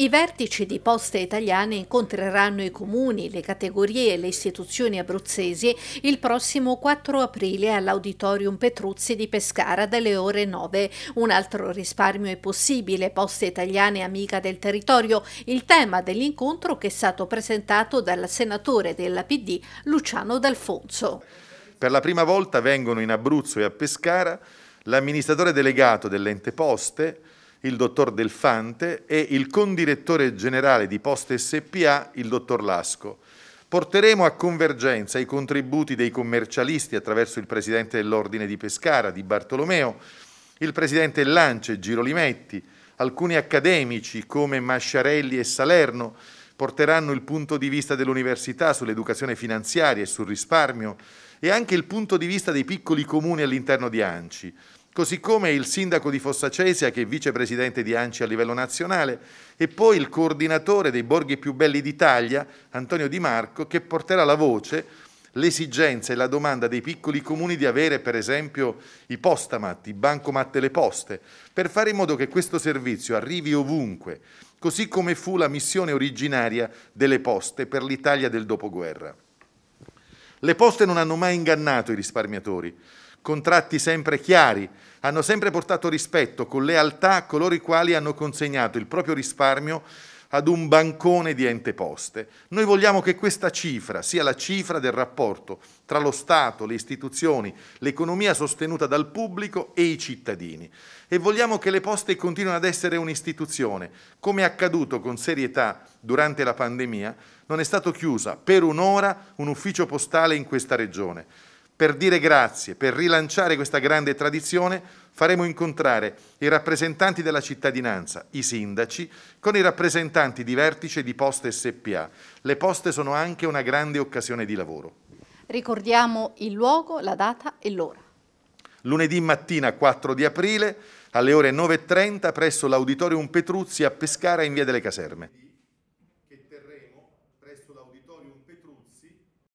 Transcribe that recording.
I vertici di Poste Italiane incontreranno i comuni, le categorie e le istituzioni abruzzesi il prossimo 4 aprile all'Auditorium Petruzzi di Pescara dalle ore 9. Un altro risparmio è possibile, Poste Italiane amica del territorio, il tema dell'incontro che è stato presentato dal senatore della PD Luciano D'Alfonso. Per la prima volta vengono in Abruzzo e a Pescara l'amministratore delegato dell'ente Poste, il dottor Delfante, e il condirettore generale di Poste SPA, il dottor Lasco. Porteremo a convergenza i contributi dei commercialisti attraverso il presidente dell'Ordine di Pescara, Di Bartolomeo, il presidente Lance, Girolimetti, alcuni accademici come Masciarelli e Salerno, porteranno il punto di vista dell'università sull'educazione finanziaria e sul risparmio e anche il punto di vista dei piccoli comuni all'interno di ANCI così come il sindaco di Fossacesia che è vicepresidente di Anci a livello nazionale e poi il coordinatore dei borghi più belli d'Italia, Antonio Di Marco, che porterà la voce l'esigenza e la domanda dei piccoli comuni di avere per esempio i postamat, i bancomat e le poste, per fare in modo che questo servizio arrivi ovunque, così come fu la missione originaria delle poste per l'Italia del dopoguerra. Le poste non hanno mai ingannato i risparmiatori, contratti sempre chiari, hanno sempre portato rispetto con lealtà a coloro i quali hanno consegnato il proprio risparmio ad un bancone di ente poste. Noi vogliamo che questa cifra sia la cifra del rapporto tra lo Stato, le istituzioni, l'economia sostenuta dal pubblico e i cittadini. E vogliamo che le poste continuino ad essere un'istituzione, come è accaduto con serietà durante la pandemia, non è stato chiusa per un'ora un ufficio postale in questa regione. Per dire grazie, per rilanciare questa grande tradizione, faremo incontrare i rappresentanti della cittadinanza, i sindaci, con i rappresentanti di vertice di Poste SPA. Le poste sono anche una grande occasione di lavoro. Ricordiamo il luogo, la data e l'ora. Lunedì mattina 4 di aprile alle ore 9.30 presso l'Auditorium Petruzzi a Pescara in via delle Caserme.